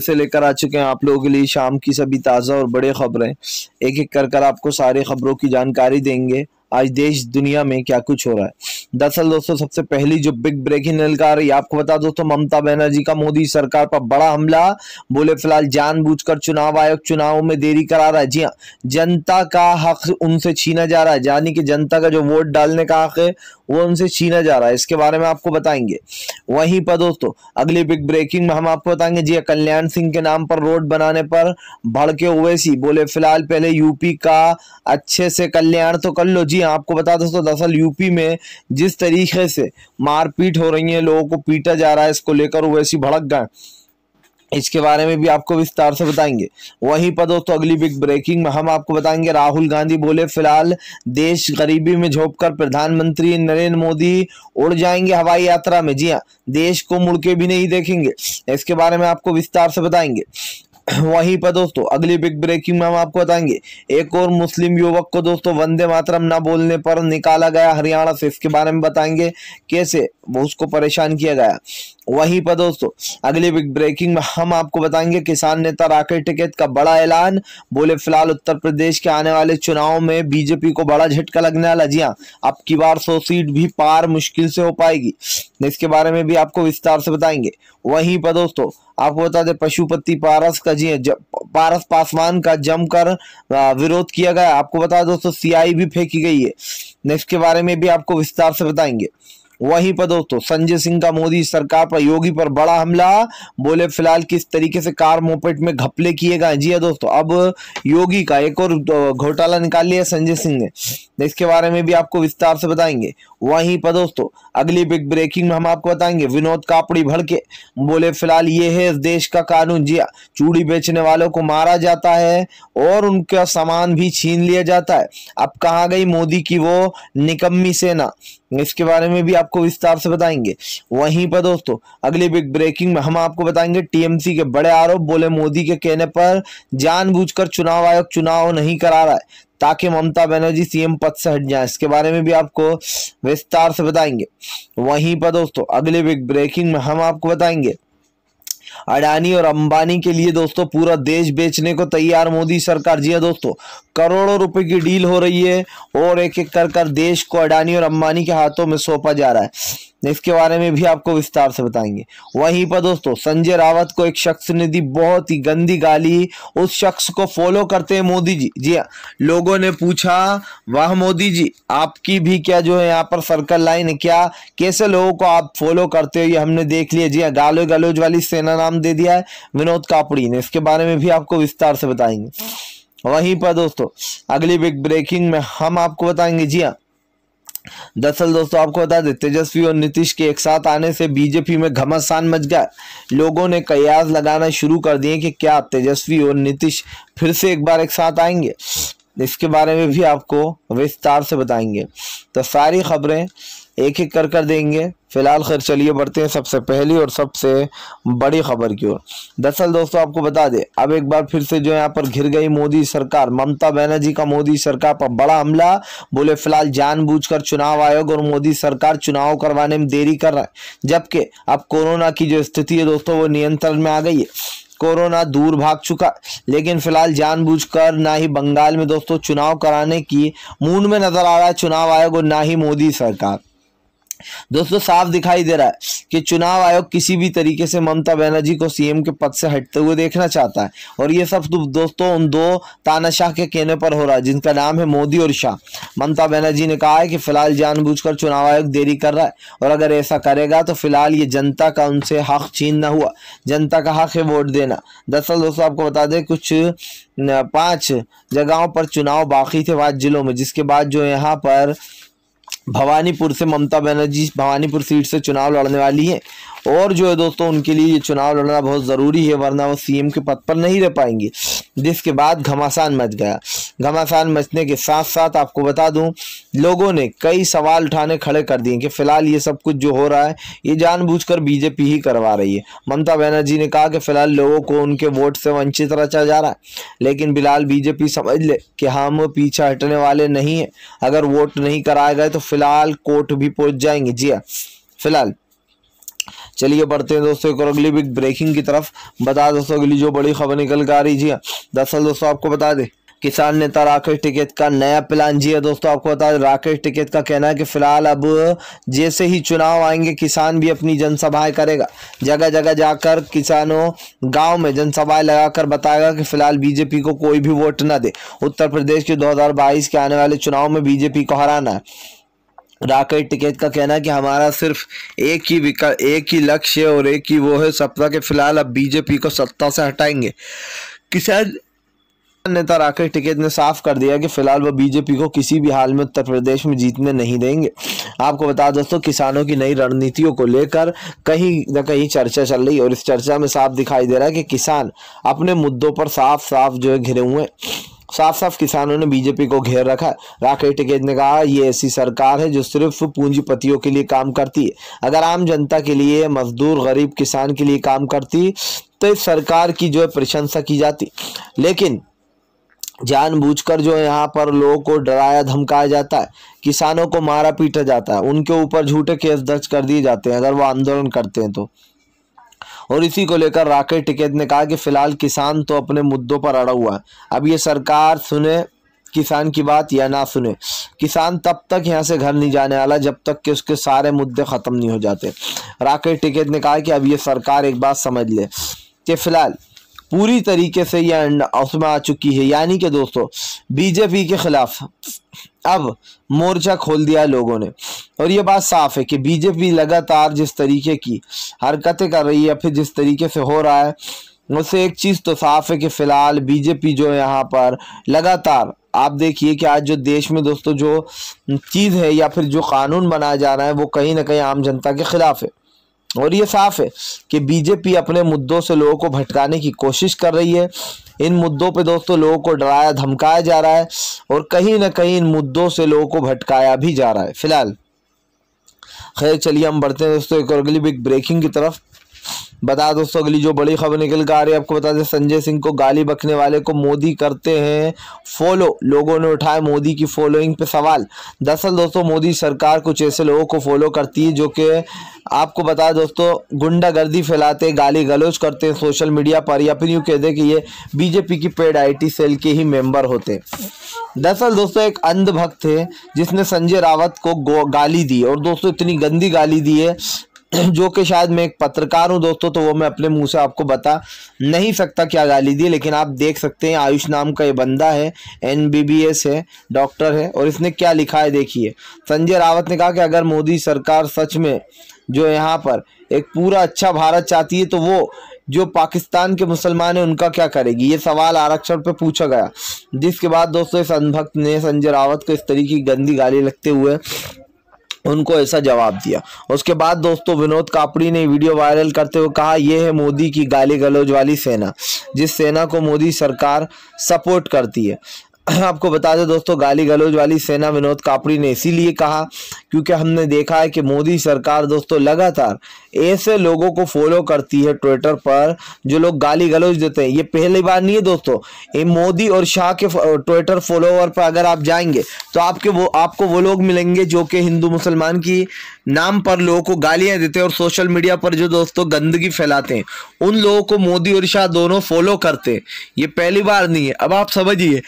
से लेकर आ चुके हैं आप लोगों के लिए शाम की सभी ताज़ा और बड़े खबरें एक एक कर कर आपको सारी खबरों की जानकारी देंगे आज देश दुनिया में क्या कुछ हो रहा है दरअसल दोस्तों सबसे पहली जो बिग ब्रेकिंग न्यूज आ रही है आपको बता दोस्तों ममता बनर्जी का मोदी सरकार पर बड़ा हमला बोले फिलहाल जानबूझकर चुनाव आयोग चुनाव में देरी करा रहा है जी हाँ जनता का हक उनसे छीना जा रहा है यानी कि जनता का जो वोट डालने का हक है वो उनसे छीना जा रहा है इसके बारे में आपको बताएंगे वहीं पर दोस्तों अगली बिग ब्रेकिंग में हम आपको बताएंगे जी हाँ, कल्याण सिंह के नाम पर रोड बनाने पर भड़के ओवैसी बोले फिलहाल पहले यूपी का अच्छे से कल्याण तो कर लो जी हाँ, आपको बता दोस्तों दरअसल यूपी में जिस तरीके से मारपीट हो रही है लोगों को पीटा जा रहा है इसको लेकर वैसी भड़क गए इसके बारे में भी आपको विस्तार से बताएंगे वहीं पर दोस्तों अगली बिग ब्रेकिंग में हम आपको बताएंगे राहुल गांधी बोले फिलहाल देश गरीबी में झोंककर प्रधानमंत्री नरेंद्र मोदी उड़ जाएंगे हवाई यात्रा में जी हाँ देश को मुड़के भी नहीं देखेंगे इसके बारे में आपको विस्तार से बताएंगे वहीं पर दोस्तों अगली बिग ब्रेकिंग में हम आपको बताएंगे एक और मुस्लिम युवक को दोस्तों वंदे मातरम ना बोलने पर निकाला गया हरियाणा से इसके बारे में बताएंगे कैसे वो उसको परेशान किया गया वहीं पर दोस्तों अगले बिग ब्रेकिंग में हम आपको बताएंगे किसान नेता राकेश टिकेत का बड़ा ऐलान बोले फिलहाल उत्तर प्रदेश के आने वाले चुनाव में बीजेपी को बड़ा झटका लगने वाला जी हाँ अब की बार सौ सीट भी पार मुश्किल से हो पाएगी इसके बारे में भी आपको विस्तार से बताएंगे वहीं पर दोस्तों आपको बता दें पशुपति पारस का जी हाँ, पारस पासवान का जमकर विरोध किया गया आपको बता दोस्तों सीआई भी फेंकी गई है इसके बारे में भी आपको विस्तार से बताएंगे वहीं पर दोस्तों संजय सिंह का मोदी सरकार पर योगी पर बड़ा हमला बोले फिलहाल किस तरीके से कार मोपेट में घपले किए गए जी हाँ दोस्तों अब योगी का एक और घोटाला निकाल लिया संजय सिंह ने इसके बारे में भी आपको विस्तार से बताएंगे वहीं पर दोस्तों अगली बिग ब्रेकिंग में हम आपको बताएंगे विनोद कापड़ी भड़के बोले फिलहाल ये है इस देश का कानून जी हाँ, चूड़ी बेचने वालों को मारा जाता है और उनका सामान भी छीन लिया जाता है अब कहाँ गई मोदी की वो निकम्मी सेना इसके बारे में भी आपको विस्तार से बताएंगे वहीं पर दोस्तों अगली बिग ब्रेकिंग में हम आपको बताएंगे टीएमसी के बड़े आरोप बोले मोदी के कहने पर जानबूझकर चुनाव आयोग चुनाव नहीं करा रहा है ताकि ममता बनर्जी सीएम पद से हट जाए इसके बारे में भी आपको विस्तार से बताएंगे वहीं पर दोस्तों अगले बिग ब्रेकिंग में हम आपको बताएंगे अडानी और अंबानी के लिए दोस्तों पूरा देश बेचने को तैयार मोदी सरकार जी है हाँ दोस्तों करोड़ों रुपए की डील हो रही है और एक एक कर कर देश को अडानी और अंबानी के हाथों में सौंपा जा रहा है इसके बारे में भी आपको विस्तार से बताएंगे वहीं पर दोस्तों संजय रावत को एक शख्स ने दी बहुत ही गंदी गाली उस शख्स को फॉलो करते हैं मोदी जी जी हाँ लोगों ने पूछा वाह मोदी जी आपकी भी क्या जो है यहाँ पर सर्कल लाइन है क्या कैसे लोगों को आप फॉलो करते हो ये हमने देख लिया जी हाँ गालो गलोज वाली सेना नाम नाम दे दिया है विनोद कापड़ी ने इसके बारे में भी आपको विस्तार से बताएंगे वहीं पर दोस्तों अगली बिग ब्रेकिंग में हम आपको बताएंगे जी हाँ दरअसल दोस्तों आपको बता दें तेजस्वी और नीतीश के एक साथ आने से बीजेपी में घमासान मच गया लोगों ने कयास लगाना शुरू कर दिए कि क्या तेजस्वी और नीतीश फिर से एक बार एक साथ आएंगे इसके बारे में भी आपको विस्तार से बताएंगे तो सारी खबरें एक एक कर कर देंगे फ़िलहाल खैर चलिए बढ़ते हैं सबसे पहली और सबसे बड़ी खबर की ओर दरअसल दोस्तों आपको बता दें अब एक बार फिर से जो यहाँ पर घिर गई मोदी सरकार ममता बनर्जी का मोदी सरकार पर बड़ा हमला बोले फिलहाल जानबूझकर चुनाव आयोग और मोदी सरकार चुनाव करवाने में देरी कर रहा है जबकि अब कोरोना की जो स्थिति है दोस्तों वो नियंत्रण में आ गई है कोरोना दूर भाग चुका लेकिन फिलहाल जानबूझकर ना ही बंगाल में दोस्तों चुनाव कराने की मूड में नजर आ रहा है चुनाव आयोग और ना ही मोदी सरकार दोस्तों साफ दिखाई दे रहा है कि चुनाव आयोग किसी भी तरीके से ममता बनर्जी को सीएम के पद से हटते हुए देखना चाहता है और ये सब तो दोस्तों उन दो तानाशाह के कहने पर हो रहा है जिनका नाम है मोदी और शाह ममता बनर्जी ने कहा है कि फिलहाल जानबूझकर चुनाव आयोग देरी कर रहा है और अगर ऐसा करेगा तो फिलहाल ये जनता का उनसे हक छीनना हुआ जनता का हक है वोट देना दरअसल दोस्तों आपको बता दें कुछ पाँच जगहों पर चुनाव बाकी थे पाँच जिलों में जिसके बाद जो यहाँ पर भवानीपुर से ममता बनर्जी भवानीपुर सीट से चुनाव लड़ने वाली हैं और जो है दोस्तों उनके लिए ये चुनाव लड़ना बहुत ज़रूरी है वरना वो सीएम के पद पर नहीं रह पाएंगे जिसके बाद घमासान मच गया घमासान मचने के साथ साथ आपको बता दूं लोगों ने कई सवाल उठाने खड़े कर दिए कि फिलहाल ये सब कुछ जो हो रहा है ये जानबूझकर बीजेपी ही करवा रही है ममता बनर्जी ने कहा कि फिलहाल लोगों को उनके वोट से वंचित रचा जा रहा है लेकिन बिलहाल बीजेपी समझ ले कि हम पीछे हटने वाले नहीं हैं अगर वोट नहीं कराए गए तो फिलहाल कोर्ट भी पहुंच जाएंगे जी हाँ फिलहाल चलिए बढ़ते हैं दोस्तों एक और अगली बिग ब्रेकिंग की तरफ बता दोस्तों अगली जो बड़ी खबर निकल कर आ रही जी हाँ दरअसल दोस्तों आपको बता दे किसान नेता राकेश टिकेत का नया प्लान जी है हाँ, दोस्तों आपको बता दें राकेश टिकेत का कहना है कि फिलहाल अब जैसे ही चुनाव आएंगे किसान भी अपनी जनसभाएं करेगा जगह जगह जाकर किसानों गांव में जनसभाएं लगाकर बताएगा कि फिलहाल बीजेपी को कोई भी वोट ना दे उत्तर प्रदेश के 2022 के आने वाले चुनाव में बीजेपी को हराना है राकेट टिकेट का कहना है कि हमारा सिर्फ एक ही विकल्प एक ही लक्ष्य है और एक ही वो है सपना के फिलहाल अब बीजेपी को सत्ता से हटाएंगे किसान नेता राकेश टिकेत ने साफ कर दिया कि फिलहाल वह बीजेपी को किसी भी हाल में उत्तर प्रदेश में जीतने नहीं देंगे आपको बता दोस्तों किसानों की नई रणनीतियों को लेकर कहीं ना कहीं चर्चा चल रही और इस चर्चा में साफ दिखाई दे रहा है कि किसान अपने मुद्दों पर साफ साफ जो है घिरे हुए हैं साफ साफ किसानों ने बीजेपी को घेर रखा है राकेश टिकेत ने कहा ये ऐसी सरकार है जो सिर्फ पूंजीपतियों के लिए काम करती है अगर आम जनता के लिए मजदूर गरीब किसान के लिए काम करती तो इस सरकार की जो है प्रशंसा की जाती लेकिन जानबूझकर जो यहाँ पर लोगों को डराया धमकाया जाता है किसानों को मारा पीटा जाता है उनके ऊपर झूठे केस दर्ज कर दिए जाते हैं अगर वो आंदोलन करते हैं तो और इसी को लेकर राकेश टिकैत ने कहा कि फिलहाल किसान तो अपने मुद्दों पर अड़ा हुआ है अब ये सरकार सुने किसान की बात या ना सुने किसान तब तक यहाँ से घर नहीं जाने वाला जब तक कि उसके सारे मुद्दे ख़त्म नहीं हो जाते राकेश टिकैत ने कहा कि अब ये सरकार एक बात समझ ले कि फ़िलहाल पूरी तरीके से यह उसमें आ चुकी है यानी कि दोस्तों बीजेपी के खिलाफ अब मोर्चा खोल दिया लोगों ने और ये बात साफ है कि बीजेपी लगातार जिस तरीके की हरकतें कर रही है फिर जिस तरीके से हो रहा है उससे एक चीज़ तो साफ है कि फ़िलहाल बीजेपी जो यहाँ पर लगातार आप देखिए कि आज जो देश में दोस्तों जो चीज़ है या फिर जो कानून बनाया जा रहा है वो कहीं ना कहीं आम जनता के ख़िलाफ़ है और ये साफ है कि बीजेपी अपने मुद्दों से लोगों को भटकाने की कोशिश कर रही है इन मुद्दों पे दोस्तों लोगों को डराया धमकाया जा रहा है और कहीं ना कहीं इन मुद्दों से लोगों को भटकाया भी जा रहा है फिलहाल खैर चलिए हम बढ़ते हैं दोस्तों एक और अगली बिग ब्रेकिंग की तरफ बता दोस्तों अगली जो बड़ी खबर निकल कर आ रही है आपको बता दें संजय सिंह को गाली बखने वाले को मोदी करते हैं फॉलो लोगों ने उठाए मोदी की फॉलोइंग पे सवाल दरअसल दोस्तों मोदी सरकार कुछ ऐसे लोगों को फॉलो करती है जो कि आपको बता दोस्तों गुंडागर्दी फैलाते गाली गलोच करते हैं सोशल मीडिया पर या फिर यूँ कह दें कि ये बीजेपी की पेड आई सेल के ही मेम्बर होते दरअसल दोस्तों एक अंधभक्त थे जिसने संजय रावत को गाली दी और दोस्तों इतनी गंदी गाली दी है जो कि शायद मैं एक पत्रकार हूँ दोस्तों तो वो मैं अपने मुंह से आपको बता नहीं सकता क्या गाली दी लेकिन आप देख सकते हैं आयुष नाम का ये बंदा है एन है डॉक्टर है और इसने क्या लिखा है देखिए संजय रावत ने कहा कि अगर मोदी सरकार सच में जो यहाँ पर एक पूरा अच्छा भारत चाहती है तो वो जो पाकिस्तान के मुसलमान हैं उनका क्या करेगी ये सवाल आरक्षण पर पूछा गया जिसके बाद दोस्तों इस अनभक्त ने संजय रावत को इस तरीके की गंदी गाली लगते हुए उनको ऐसा जवाब दिया उसके बाद दोस्तों विनोद कापड़ी ने वीडियो वायरल करते हुए कहा यह है मोदी की गाली गलौज वाली सेना जिस सेना को मोदी सरकार सपोर्ट करती है आपको बता दें दोस्तों गाली गलौज वाली सेना विनोद कापड़ी ने इसीलिए कहा क्योंकि हमने देखा है कि मोदी सरकार दोस्तों लगातार ऐसे लोगों को फॉलो करती है ट्विटर पर जो लोग गाली गलौज देते हैं ये पहली बार नहीं है दोस्तों ये मोदी और शाह के ट्विटर फॉलोवर पर अगर आप जाएंगे तो आपके वो आपको वो लोग मिलेंगे जो कि हिंदू मुसलमान की नाम पर लोगों को गालियाँ देते हैं और सोशल मीडिया पर जो दोस्तों गंदगी फैलाते हैं उन लोगों को मोदी और शाह दोनों फॉलो करते हैं ये पहली बार नहीं है अब आप समझिए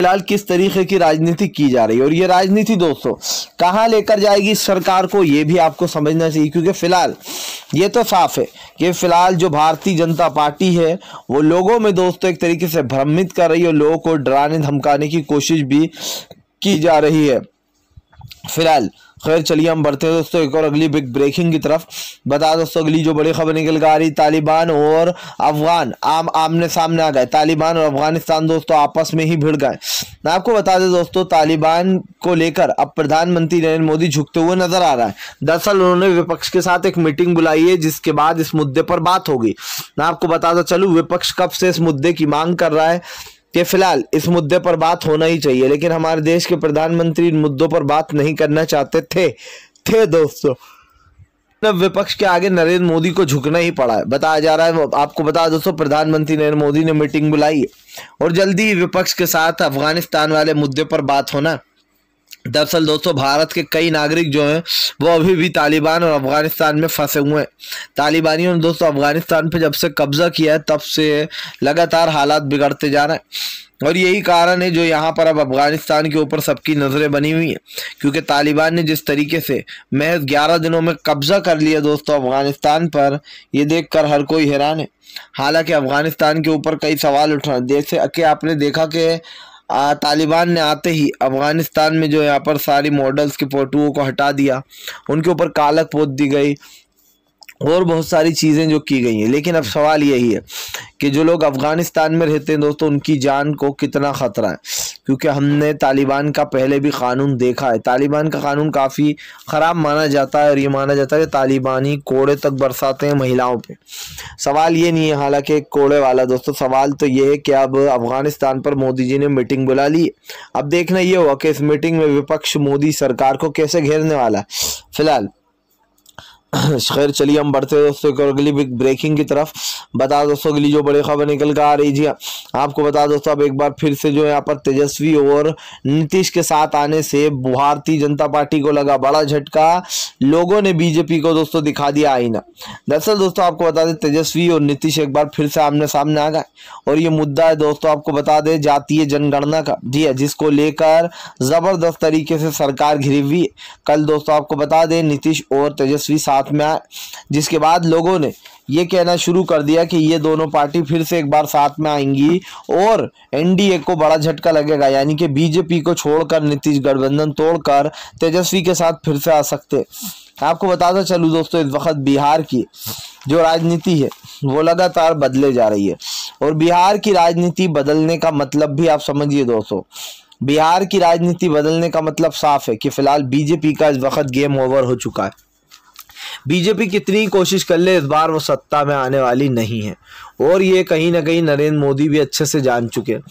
फिलहाल किस तरीके की राजनीति की जा रही है और ये राजनीति दोस्तों कहाँ लेकर जाएगी सरकार को ये भी आपको समझना चाहिए क्योंकि फिलहाल ये तो साफ है कि फिलहाल जो भारतीय जनता पार्टी है वो लोगों में दोस्तों एक तरीके से भ्रमित कर रही है और लोगों को डराने धमकाने की कोशिश भी की जा रही है फिलहाल खैर चलिए हम बढ़ते हैं दोस्तों एक और अगली बिग ब्रेकिंग की तरफ बता दोस्तों अगली जो बड़ी खबर निकल कर आ रही तालिबान और अफगान आम आमने सामने आ गए तालिबान और अफगानिस्तान दोस्तों आपस में ही भिड़ गए मैं आपको बता दें दोस्तों तालिबान को लेकर अब प्रधानमंत्री नरेंद्र मोदी झुकते हुए नजर आ रहा है दरअसल उन्होंने विपक्ष के साथ एक मीटिंग बुलाई है जिसके बाद इस मुद्दे पर बात होगी मैं आपको बताता चलू विपक्ष कब से इस मुद्दे की मांग कर रहा है कि फिलहाल इस मुद्दे पर बात होना ही चाहिए लेकिन हमारे देश के प्रधानमंत्री इन मुद्दों पर बात नहीं करना चाहते थे थे दोस्तों विपक्ष के आगे नरेंद्र मोदी को झुकना ही पड़ा है बताया जा रहा है आपको बता दोस्तों प्रधानमंत्री नरेंद्र मोदी ने मीटिंग बुलाई है और जल्दी ही विपक्ष के साथ अफगानिस्तान वाले मुद्दे पर बात होना दरअसल दोस्तों भारत के कई नागरिक जो हैं वो अभी भी तालिबान और अफ़गानिस्तान में फंसे हुए हैं तालिबानियों ने दोस्तों अफ़गानिस्तान पर जब से कब्ज़ा किया है तब से लगातार हालात बिगड़ते जा रहे हैं और यही कारण है जो यहाँ पर अब अफगानिस्तान के ऊपर सबकी नज़रें बनी हुई हैं क्योंकि तालिबान ने जिस तरीके से महज ग्यारह दिनों में कब्ज़ा कर लिया दोस्तों अफगानिस्तान पर ये देख हर कोई हैरान है हालांकि अफगानिस्तान के ऊपर कई सवाल उठ रहे हैं जैसे कि आपने देखा कि तालिबान ने आते ही अफ़गानिस्तान में जो यहाँ पर सारी मॉडल्स के फोटो को हटा दिया उनके ऊपर कालक पोत दी गई और बहुत सारी चीज़ें जो की गई हैं लेकिन अब सवाल यही है कि जो लोग अफ़गानिस्तान में रहते हैं दोस्तों उनकी जान को कितना ख़तरा है क्योंकि हमने तालिबान का पहले भी कानून देखा है तालिबान का कानून काफ़ी ख़राब माना जाता है और ये माना जाता है कि तालिबान ही कोड़े तक बरसाते हैं महिलाओं पे सवाल ये नहीं है हालांकि कोड़े वाला दोस्तों सवाल तो ये है कि अब अफ़गानिस्तान पर मोदी जी ने मीटिंग बुला ली अब देखना ये हुआ कि इस मीटिंग में विपक्ष मोदी सरकार को कैसे घेरने वाला है फिलहाल खैर चलिए हम बढ़ते हैं दोस्तों अगली बिग ब्रेकिंग की तरफ बता दोस्तों अगली जो बड़ी खबर निकल कर आ रही थी आपको बता दोस्तों अब एक बार फिर से जो यहाँ पर तेजस्वी और नीतीश के साथ आने से भारतीय जनता पार्टी को लगा बड़ा झटका लोगों ने बीजेपी को दोस्तों दिखा दिया आईना दरअसल दोस्तों आपको बता दें तेजस्वी और नीतीश एक बार फिर से आमने सामने आ गए और ये मुद्दा है दोस्तों आपको बता दें जातीय जनगणना का जी है हाँ, जिसको लेकर ज़बरदस्त तरीके से सरकार घिरी हुई कल दोस्तों आपको बता दें नीतीश और तेजस्वी साथ हाथ में आए जिसके बाद लोगों ने ये कहना शुरू कर दिया कि ये दोनों पार्टी फिर से एक बार साथ में आएंगी और एनडीए को बड़ा झटका लगेगा यानी कि बीजेपी को छोड़कर नीतीश गठबंधन तोड़कर तेजस्वी के साथ फिर से आ सकते आपको बताता चलूँ दोस्तों इस वक्त बिहार की जो राजनीति है वो लगातार बदले जा रही है और बिहार की राजनीति बदलने का मतलब भी आप समझिए दोस्तों बिहार की राजनीति बदलने का मतलब साफ है कि फिलहाल बीजेपी का इस वक्त गेम ओवर हो चुका है बीजेपी कितनी कोशिश कर ले इस बार वो सत्ता में आने वाली नहीं है और ये कहीं ना कहीं नरेंद्र मोदी भी अच्छे से जान चुके हैं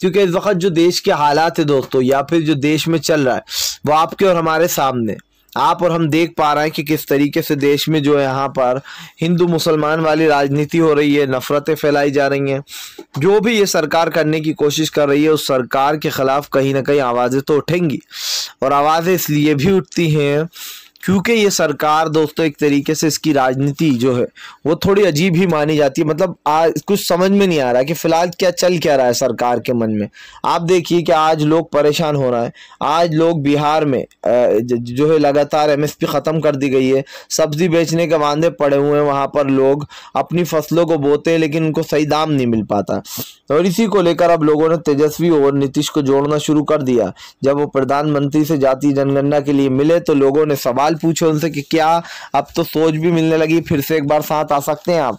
क्योंकि इस वक्त जो देश के हालात है दोस्तों या फिर जो देश में चल रहा है वो आपके और हमारे सामने आप और हम देख पा रहे हैं कि किस तरीके से देश में जो है यहाँ पर हिंदू मुसलमान वाली राजनीति हो रही है नफरतें फैलाई जा रही हैं जो भी ये सरकार करने की कोशिश कर रही है उस सरकार के ख़िलाफ़ कहीं ना कहीं आवाज़ें तो उठेंगी और आवाज़ें इसलिए भी उठती हैं क्योंकि ये सरकार दोस्तों एक तरीके से इसकी राजनीति जो है वो थोड़ी अजीब ही मानी जाती है मतलब आज कुछ समझ में नहीं आ रहा कि फ़िलहाल क्या चल क्या रहा है सरकार के मन में आप देखिए कि आज लोग परेशान हो रहा है आज लोग बिहार में जो है लगातार एम ख़त्म कर दी गई है सब्ज़ी बेचने के वादे पड़े हुए हैं वहाँ पर लोग अपनी फसलों को बोते हैं लेकिन उनको सही दाम नहीं मिल पाता और इसी को लेकर अब लोगों ने तेजस्वी और नीतीश को जोड़ना शुरू कर दिया जब वो प्रधानमंत्री से जातीय जनगणना के लिए मिले तो लोगों ने सवाल सवाल पूछे उनसे कि क्या अब तो सोच भी मिलने लगी फिर से एक बार साथ आ सकते हैं आप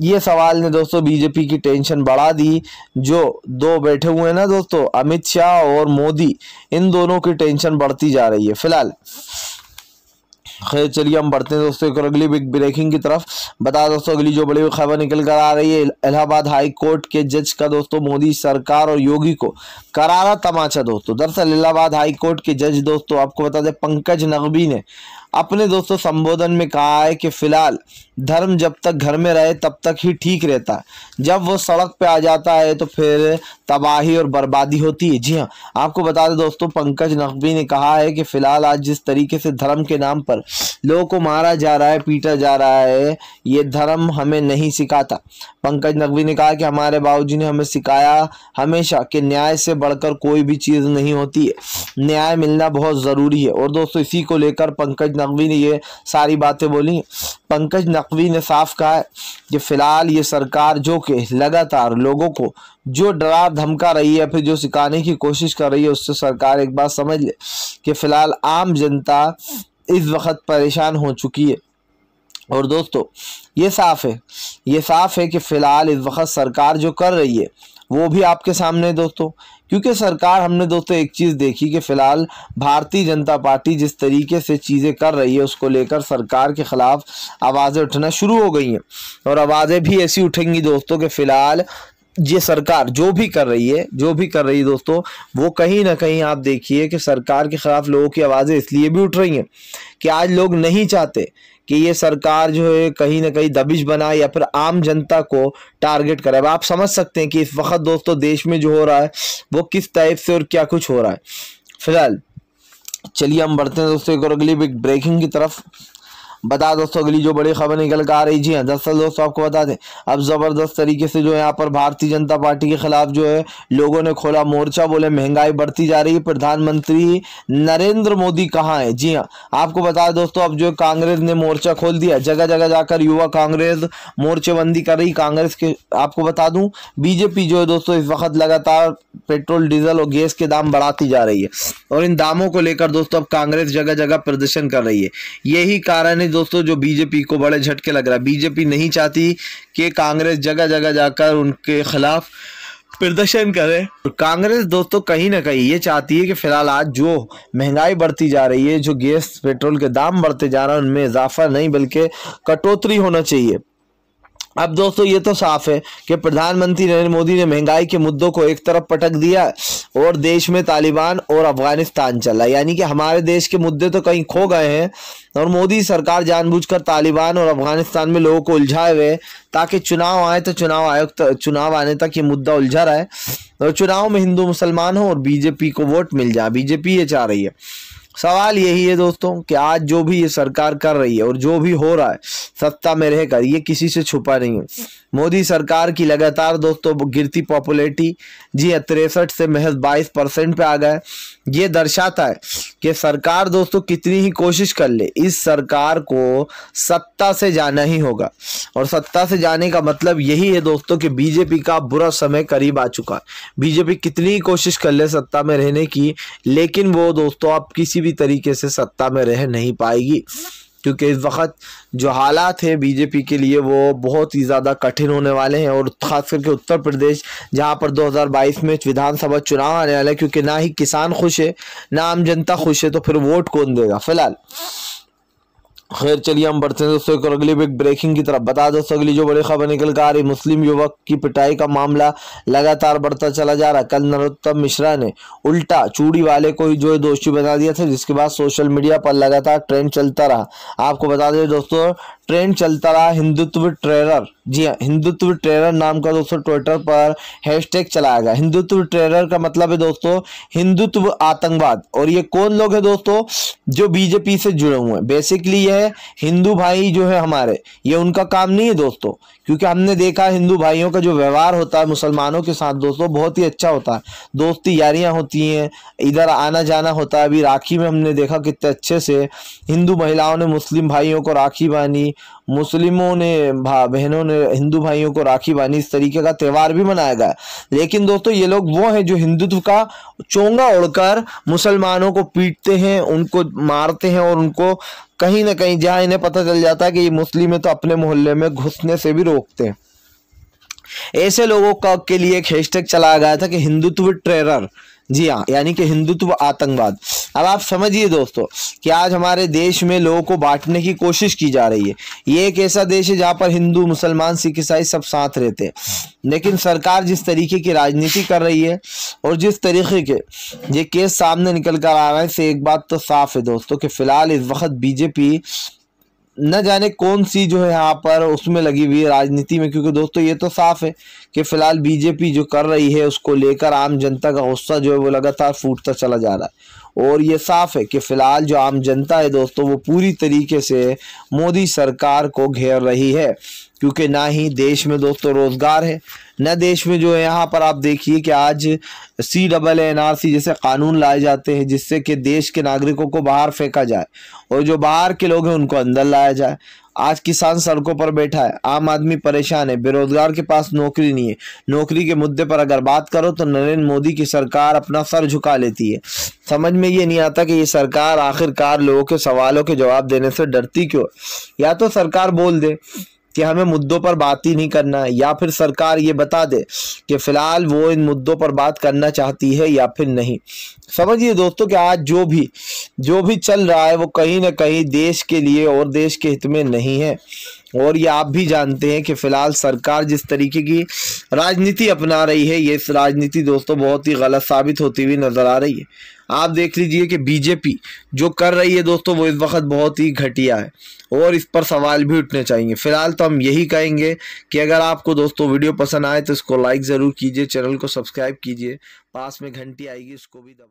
ये सवाल ने दोस्तों बीजेपी की टेंशन बढ़ा दी जो दो बैठे हुए हैं ना दोस्तों अमित शाह और मोदी इन दोनों की टेंशन बढ़ती जा रही है फिलहाल खैर चलिए हम बढ़ते हैं दोस्तों एक और अगली बिग ब्रेकिंग की तरफ बता दोस्तों अगली जो बड़ी खबर निकल कर आ रही है इलाहाबाद हाई कोर्ट के जज का दोस्तों मोदी सरकार और योगी को करारा तमाचा दोस्तों दरअसल इलाहाबाद हाई कोर्ट के जज दोस्तों आपको बता दें पंकज नकवी ने अपने दोस्तों संबोधन में कहा है कि फिलहाल धर्म जब तक घर में रहे तब तक ही ठीक रहता है जब वो सड़क पे आ जाता है तो फिर तबाही और बर्बादी होती है जी हाँ आपको बता दें दोस्तों पंकज नकवी ने कहा है कि फिलहाल आज जिस तरीके से धर्म के नाम पर लोगों को मारा जा रहा है पीटा जा रहा है ये धर्म हमें नहीं सिखाता पंकज नकवी ने कहा कि हमारे बाबूजी ने हमें सिखाया हमेशा कि न्याय से बढ़कर कोई भी चीज़ नहीं होती है न्याय मिलना बहुत ज़रूरी है और दोस्तों इसी को लेकर पंकज नकवी ने ये सारी बातें बोली पंकज नकवी ने साफ कहा है कि फ़िलहाल ये सरकार जो कि लगातार लोगों को जो डरा धमका रही है फिर जो सिखाने की कोशिश कर रही है उससे सरकार एक बात समझ ले कि फ़िलहाल आम जनता इस वक्त परेशान हो चुकी है और दोस्तों ये साफ़ है ये साफ़ है कि फ़िलहाल इस वक्त सरकार जो कर रही है वो भी आपके सामने दोस्तों क्योंकि सरकार हमने दोस्तों एक चीज़ देखी कि फ़िलहाल भारतीय जनता पार्टी जिस तरीके से चीज़ें कर रही है उसको लेकर सरकार के ख़िलाफ़ आवाज़ें उठना शुरू हो गई हैं और आवाज़ें भी ऐसी उठेंगी दोस्तों कि फ़िलहाल ये सरकार जो भी कर रही है जो भी कर रही है दोस्तों वो कहीं ना कहीं आप देखिए कि सरकार के ख़िलाफ़ लोगों की आवाज़ें इसलिए भी उठ रही हैं कि आज लोग नहीं चाहते कि ये सरकार जो है कहीं ना कहीं दबिश बनाए या फिर आम जनता को टारगेट करे अब आप समझ सकते हैं कि इस वक्त दोस्तों देश में जो हो रहा है वो किस टाइप से और क्या कुछ हो रहा है फिलहाल चलिए हम बढ़ते हैं दोस्तों एक और अगली बिग ब्रेकिंग की तरफ बता दोस्तों अगली जो बड़ी खबर निकल कर आ रही जी हाँ दरअसल दोस्तों आपको बता दें अब ज़बरदस्त तरीके से जो है यहाँ पर भारतीय जनता पार्टी के खिलाफ जो है लोगों ने खोला मोर्चा बोले महंगाई बढ़ती जा रही है प्रधानमंत्री नरेंद्र मोदी कहाँ है जी हाँ आपको बता दोस्तों अब जो कांग्रेस ने मोर्चा खोल दिया जगह जगह जाकर युवा कांग्रेस मोर्चेबंदी कर रही कांग्रेस के आपको बता दूं बीजेपी जो है दोस्तों इस वक्त लगातार पेट्रोल डीजल और गैस के दाम बढ़ाती जा रही है और इन दामों को लेकर दोस्तों अब कांग्रेस जगह जगह प्रदर्शन कर रही है यही कारण है कांग्रेस दोस्तों जो बीजेपी को बड़े झटके लग रहा है बीजेपी नहीं चाहती कि कांग्रेस जगह जगह जाकर उनके खिलाफ प्रदर्शन करे कांग्रेस दोस्तों कहीं ना कहीं ये चाहती है कि फिलहाल आज जो महंगाई बढ़ती जा रही है जो गैस पेट्रोल के दाम बढ़ते जा रहे हैं उनमें इजाफा नहीं बल्कि कटौती होना चाहिए अब दोस्तों ये तो साफ है कि प्रधानमंत्री नरेंद्र मोदी ने महंगाई के मुद्दों को एक तरफ पटक दिया और देश में तालिबान और अफगानिस्तान चला यानी कि हमारे देश के मुद्दे तो कहीं खो गए हैं और मोदी सरकार जानबूझकर तालिबान और अफगानिस्तान में लोगों को उलझाए हुए ताकि चुनाव आए तो चुनाव आयोग चुनाव आने तक ये मुद्दा उलझा रहा है और चुनाव में हिंदू मुसलमान हो और बीजेपी को वोट मिल जाए बीजेपी ये चाह रही है सवाल यही है दोस्तों कि आज जो भी ये सरकार कर रही है और जो भी हो रहा है सत्ता में रहकर ये किसी से छुपा नहीं है मोदी सरकार की लगातार दोस्तों गिरती पॉपुलरिटी जी हाँ, तिरसठ से महज बाईस परसेंट पे आ गए ये दर्शाता है कि सरकार दोस्तों कितनी ही कोशिश कर ले इस सरकार को सत्ता से जाना ही होगा और सत्ता से जाने का मतलब यही है दोस्तों कि बीजेपी का बुरा समय करीब आ चुका है बीजेपी कितनी ही कोशिश कर ले सत्ता में रहने की लेकिन वो दोस्तों आप किसी भी भी तरीके से सत्ता में रह नहीं पाएगी क्योंकि इस वक्त जो हालात हैं बीजेपी के लिए वो बहुत ही ज़्यादा कठिन होने वाले हैं और ख़ास करके उत्तर प्रदेश जहाँ पर 2022 में विधानसभा चुनाव आने वाला है क्योंकि ना ही किसान खुश है ना आम जनता खुश है तो फिर वोट कौन देगा फिलहाल खैर चलिए हम बढ़ते हैं दोस्तों एक और अगली बिग ब्रेकिंग की तरफ बता दोस्तों अगली जो बड़ी खबर निकल कर आ रही मुस्लिम युवक की पिटाई का मामला लगातार बढ़ता चला जा रहा कल नरोत्तम मिश्रा ने उल्टा चूड़ी वाले को ही जो है दोषी बना दिया था जिसके बाद सोशल मीडिया पर लगातार ट्रेंड चलता रहा आपको बता दें दोस्तों ट्रेंड चलता रहा हिंदुत्व ट्रेलर जी हाँ हिंदुत्व ट्रेलर नाम का दोस्तों ट्विटर पर हैशटैग चलाया गया हिंदुत्व ट्रेलर का मतलब है दोस्तों हिंदुत्व आतंकवाद और ये कौन लोग हैं दोस्तों जो बीजेपी से जुड़े हुए हैं बेसिकली ये हिंदू भाई जो है हमारे ये उनका काम नहीं है दोस्तों क्योंकि हमने देखा हिंदू भाइयों का जो व्यवहार होता है मुसलमानों के साथ दोस्तों बहुत ही अच्छा होता है दोस्ती यारियाँ होती हैं इधर आना जाना होता है अभी राखी में हमने देखा कितने अच्छे से हिंदू महिलाओं ने मुस्लिम भाइयों को राखी बांधी मुस्लिमों ने बहनों ने हिंदू भाइयों को राखी बानी इस तरीके का त्यौहार भी मनाया गया लेकिन दोस्तों ये लोग वो हैं जो हिंदुत्व का चोंगा उड़कर मुसलमानों को पीटते हैं उनको मारते हैं और उनको कहीं ना कहीं जहाँ इन्हें पता चल जाता है कि ये मुस्लिम है तो अपने मोहल्ले में घुसने से भी रोकते हैं ऐसे लोगों का के लिए एक हैशटैग चलाया गया था कि हिंदुत्व ट्रेरर जी हाँ यानी कि हिंदुत्व आतंकवाद अब आप समझिए दोस्तों कि आज हमारे देश में लोगों को बांटने की कोशिश की जा रही है ये एक ऐसा देश है जहाँ पर हिंदू मुसलमान सिख ईसाई सब साथ रहते हैं लेकिन सरकार जिस तरीके की राजनीति कर रही है और जिस तरीके के ये केस सामने निकल कर आ रहे हैं से एक बात तो साफ है दोस्तों कि फिलहाल इस वक्त बीजेपी न जाने कौन सी जो है यहाँ पर उसमें लगी हुई है राजनीति में क्योंकि दोस्तों ये तो साफ है कि फिलहाल बीजेपी जो कर रही है उसको लेकर आम जनता का गुस्सा जो है वो लगातार फूटता चला जा रहा है और ये साफ है कि फिलहाल जो आम जनता है दोस्तों वो पूरी तरीके से मोदी सरकार को घेर रही है क्योंकि ना ही देश में दोस्तों रोज़गार है न देश में जो है यहाँ पर आप देखिए कि आज C double N R C जैसे कानून लाए जाते हैं जिससे कि देश के नागरिकों को बाहर फेंका जाए और जो बाहर के लोग हैं उनको अंदर लाया जाए आज किसान सड़कों पर बैठा है आम आदमी परेशान है बेरोजगार के पास नौकरी नहीं है नौकरी के मुद्दे पर अगर बात करो तो नरेंद्र मोदी की सरकार अपना सर झुका लेती है समझ में ये नहीं आता कि ये सरकार आखिरकार लोगों के सवालों के जवाब देने से डरती क्यों या तो सरकार बोल दे कि हमें मुद्दों पर बात ही नहीं करना है या फिर सरकार ये बता दे कि फ़िलहाल वो इन मुद्दों पर बात करना चाहती है या फिर नहीं समझिए दोस्तों कि आज जो भी जो भी चल रहा है वो कहीं ना कहीं देश के लिए और देश के हित में नहीं है और ये आप भी जानते हैं कि फ़िलहाल सरकार जिस तरीके की राजनीति अपना रही है ये राजनीति दोस्तों बहुत ही गलत साबित होती हुई नज़र आ रही है आप देख लीजिए कि बीजेपी जो कर रही है दोस्तों वो इस वक्त बहुत ही घटिया है और इस पर सवाल भी उठने चाहिए फिलहाल तो हम यही कहेंगे कि अगर आपको दोस्तों वीडियो पसंद आए तो इसको लाइक ज़रूर कीजिए चैनल को सब्सक्राइब कीजिए पास में घंटी आएगी उसको भी दबा